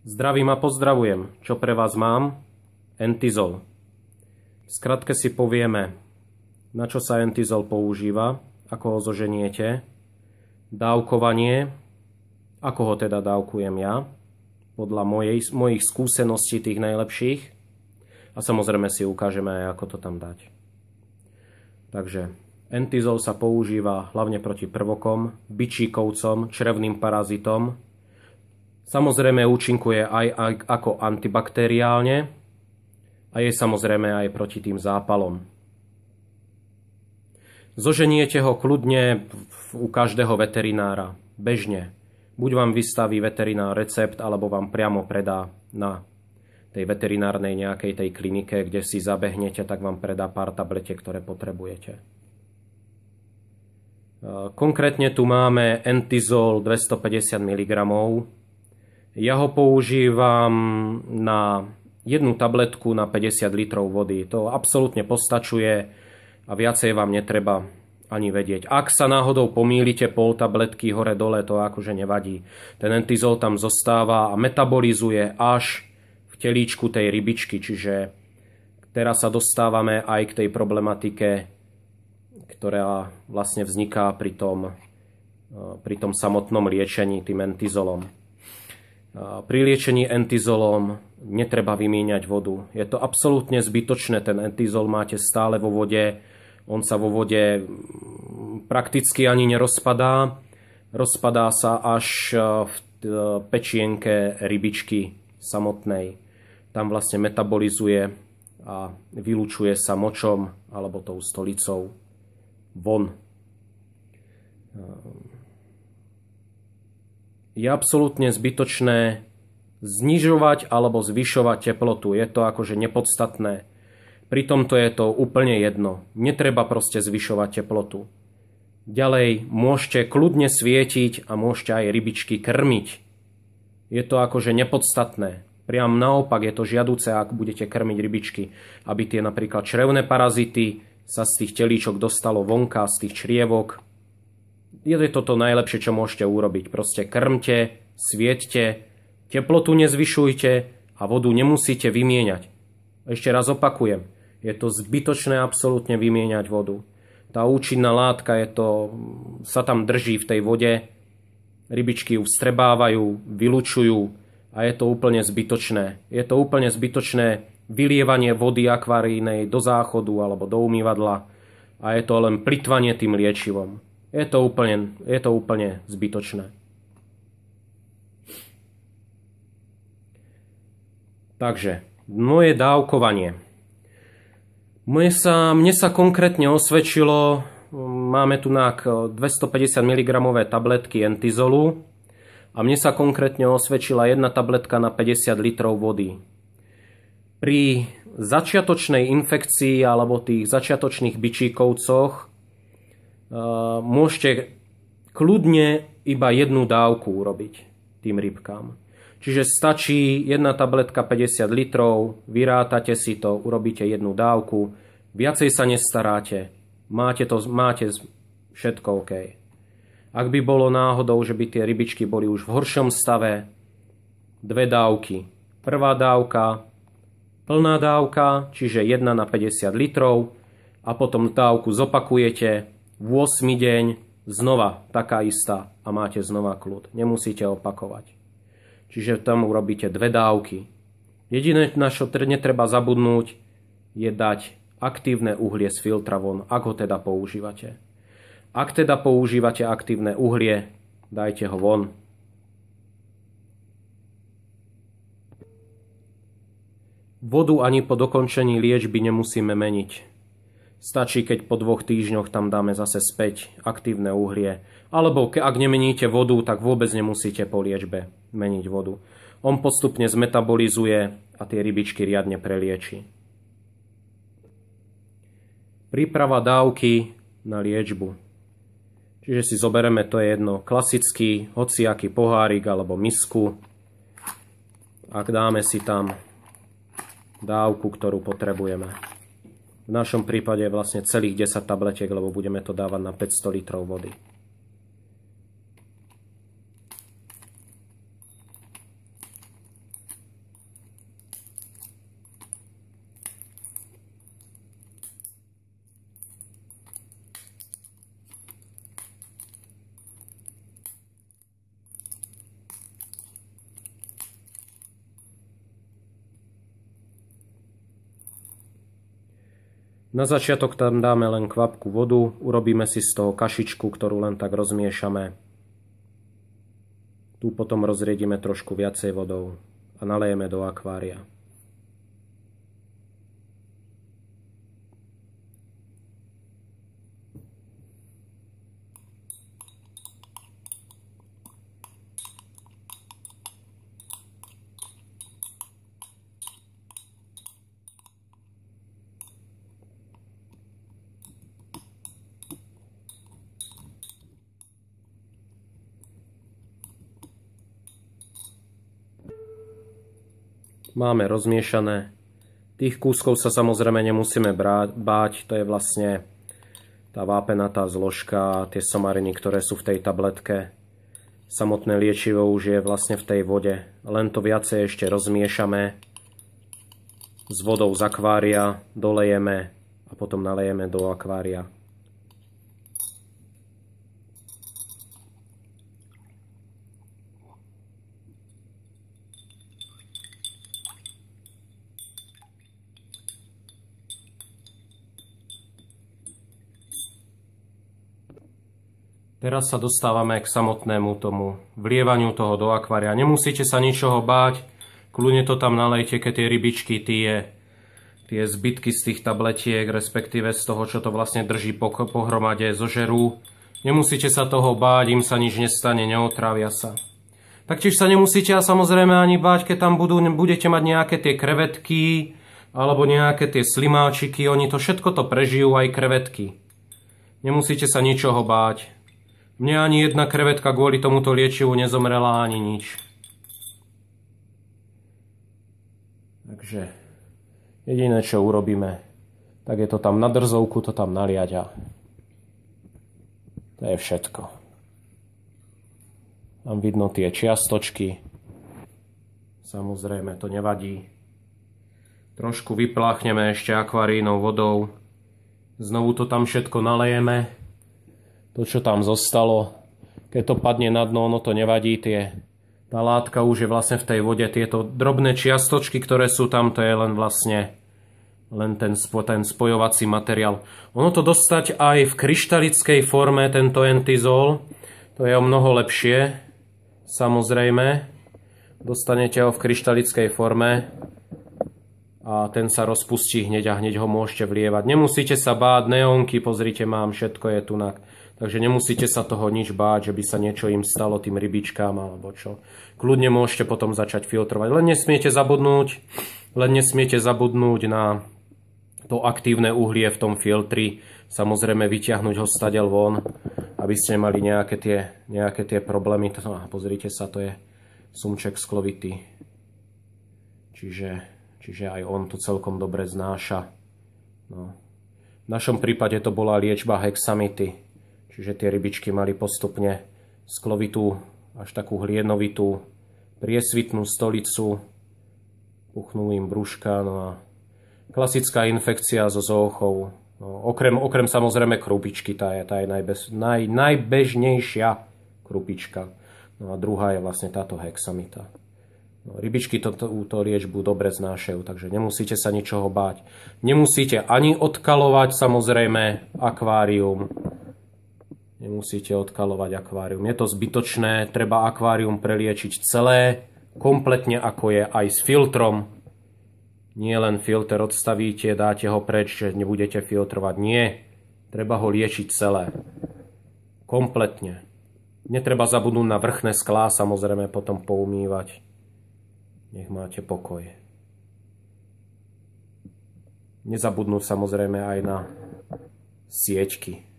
Zdravím a pozdravujem, čo pre vás mám? Entizol. V skratke si povieme, na čo sa entizol používa, ako ho zoženiete, dávkovanie, ako ho teda dávkujem ja, podľa mojej, mojich skúseností tých najlepších a samozrejme si ukážeme aj ako to tam dať. Takže entizol sa používa hlavne proti prvokom, bičíkovcom, črevným parazitom, Samozrejme účinkuje aj ako antibakteriálne a je samozrejme aj proti tým zápalom. Zoženiete ho kľudne u každého veterinára, bežne. Buď vám vystaví veterinár recept, alebo vám priamo predá na tej veterinárnej nejakej tej klinike, kde si zabehnete, tak vám predá pár tabletiek, ktoré potrebujete. Konkrétne tu máme Entizol 250 mg, ja ho používam na jednu tabletku na 50 litrov vody. To absolútne postačuje a viacej vám netreba ani vedieť. Ak sa náhodou pomýlite pol tabletky hore-dole, to akože nevadí. Ten entizol tam zostáva a metabolizuje až v telíčku tej rybičky, čiže teraz sa dostávame aj k tej problematike, ktorá vlastne vzniká pri tom, pri tom samotnom liečení tým entizolom. Pri liečení entizolom netreba vymieňať vodu. Je to absolútne zbytočné, ten entizol máte stále vo vode, on sa vo vode mm, prakticky ani nerozpadá. Rozpadá sa až e, v e, pečienke rybičky samotnej. Tam vlastne metabolizuje a vylúčuje sa močom alebo tou stolicou von. E, je absolútne zbytočné znižovať alebo zvyšovať teplotu. Je to akože nepodstatné. Pri tomto je to úplne jedno. Netreba proste zvyšovať teplotu. Ďalej môžete kľudne svietiť a môžete aj rybičky krmiť. Je to akože nepodstatné. Priam naopak je to žiaduce, ak budete krmiť rybičky, aby tie napríklad črevné parazity sa z tých telíčok dostalo vonka, z tých črievok, je toto najlepšie, čo môžete urobiť. Proste krmte, sviette, teplotu nezvyšujte a vodu nemusíte vymieňať. Ešte raz opakujem, je to zbytočné absolútne vymieňať vodu. Tá účinná látka je to, sa tam drží v tej vode, rybičky ju vstrebávajú, vylučujú a je to úplne zbytočné. Je to úplne zbytočné vylievanie vody akvarínej do záchodu alebo do umývadla a je to len plitvanie tým liečivom. Je to úplne, je to úplne zbytočné. Takže, moje dávkovanie. Mne sa, mne sa konkrétne osvedčilo, máme tu na 250 mg tabletky entizolu a mne sa konkrétne osvedčila jedna tabletka na 50 litrov vody. Pri začiatočnej infekcii alebo tých začiatočných byčíkovcoch Eh, môžete kľudne iba jednu dávku urobiť tým rybkám. Čiže stačí jedna tabletka 50 litrov, vyrátate si to, urobíte jednu dávku, viacej sa nestaráte, máte to, máte všetko OK. Ak by bolo náhodou, že by tie rybičky boli už v horšom stave, dve dávky. Prvá dávka, plná dávka, čiže 1 na 50 litrov a potom dávku zopakujete 8 deň znova taká istá a máte znova kľud. Nemusíte opakovať. Čiže tam urobíte dve dávky. Jediné, na čo netreba zabudnúť, je dať aktívne uhlie z filtra von, ak ho teda používate. Ak teda používate aktívne uhlie, dajte ho von. Vodu ani po dokončení liečby nemusíme meniť. Stačí, keď po dvoch týždňoch tam dáme zase späť aktívne uhlie. Alebo ak nemeníte vodu, tak vôbec nemusíte po liečbe meniť vodu. On postupne zmetabolizuje a tie rybičky riadne prelieči. Príprava dávky na liečbu. Čiže si zobereme, to je jedno, klasický hociaký pohárik alebo misku. Ak dáme si tam dávku, ktorú potrebujeme. V našom prípade vlastne celých 10 tabletiek, lebo budeme to dávať na 500 litrov vody. Na začiatok tam dáme len kvapku vodu, urobíme si z toho kašičku, ktorú len tak rozmiešame. Tu potom rozriedime trošku viacej vodou a nalejeme do akvária. máme rozmiešané. Tých kúskov sa samozrejme nemusíme báť, to je vlastne tá vápenatá zložka, tie somariny, ktoré sú v tej tabletke. Samotné liečivo už je vlastne v tej vode, len to viacej ešte rozmiešame. S vodou z akvária dolejeme a potom nalejeme do akvária. Teraz sa dostávame k samotnému tomu vlievaniu toho do akvária. Nemusíte sa ničoho báť, kľudne to tam nalejte, keď tie rybičky, tie, tie zbytky z tých tabletiek, respektíve z toho, čo to vlastne drží pohromade, zožerú. Nemusíte sa toho báť, im sa nič nestane, neotrávia sa. Taktiež sa nemusíte a samozrejme ani báť, keď tam budú, budete mať nejaké tie krevetky alebo nejaké tie slimáčiky, oni to všetko to prežijú, aj krevetky. Nemusíte sa ničoho báť. Mne ani jedna krevetka kvôli tomuto liečivu nezomrela ani nič. Takže jediné, čo urobíme, tak je to tam na drzovku, to tam naliať a to je všetko. Tam vidno tie čiastočky. Samozrejme, to nevadí. Trošku vypláchneme ešte akvarínou vodou. Znovu to tam všetko nalejeme to, čo tam zostalo. Keď to padne na dno, ono to nevadí, tie, tá látka už je vlastne v tej vode, tieto drobné čiastočky, ktoré sú tam, to je len vlastne len ten, spo, ten spojovací materiál. Ono to dostať aj v kryštalickej forme, tento entizol, to je o mnoho lepšie, samozrejme. Dostanete ho v kryštalickej forme a ten sa rozpustí hneď a hneď ho môžete vlievať. Nemusíte sa báť, neonky, pozrite, mám, všetko je na... Takže nemusíte sa toho nič báť, že by sa niečo im stalo tým rybičkám alebo čo. Kľudne môžete potom začať filtrovať. Len nesmiete zabudnúť, len nesmiete zabudnúť na to aktívne uhlie v tom filtri. Samozrejme vyťahnuť ho stadiel von, aby ste mali nejaké tie, nejaké tie problémy. No, pozrite sa, to je sumček sklovitý. Čiže, čiže aj on to celkom dobre znáša. No. V našom prípade to bola liečba hexamity. Čiže tie rybičky mali postupne sklovitú, až takú hlienovitú priesvitnú stolicu, puchnú im brúška, no a klasická infekcia zo zoochov, no, okrem, okrem samozrejme krúpičky, tá je, tá je najbez, naj, najbežnejšia krupička. No a druhá je vlastne táto hexamita. No, rybičky to, to, to liečbu dobre znášajú, takže nemusíte sa ničoho báť. Nemusíte ani odkalovať samozrejme akvárium, Nemusíte odkalovať akvárium. Je to zbytočné, treba akvárium preliečiť celé, kompletne ako je aj s filtrom. Nie len filter odstavíte, dáte ho preč, že nebudete filtrovať. Nie, treba ho liečiť celé. Kompletne. Netreba zabudnúť na vrchné sklá, samozrejme potom poumývať. Nech máte pokoj. Nezabudnúť samozrejme aj na sieťky.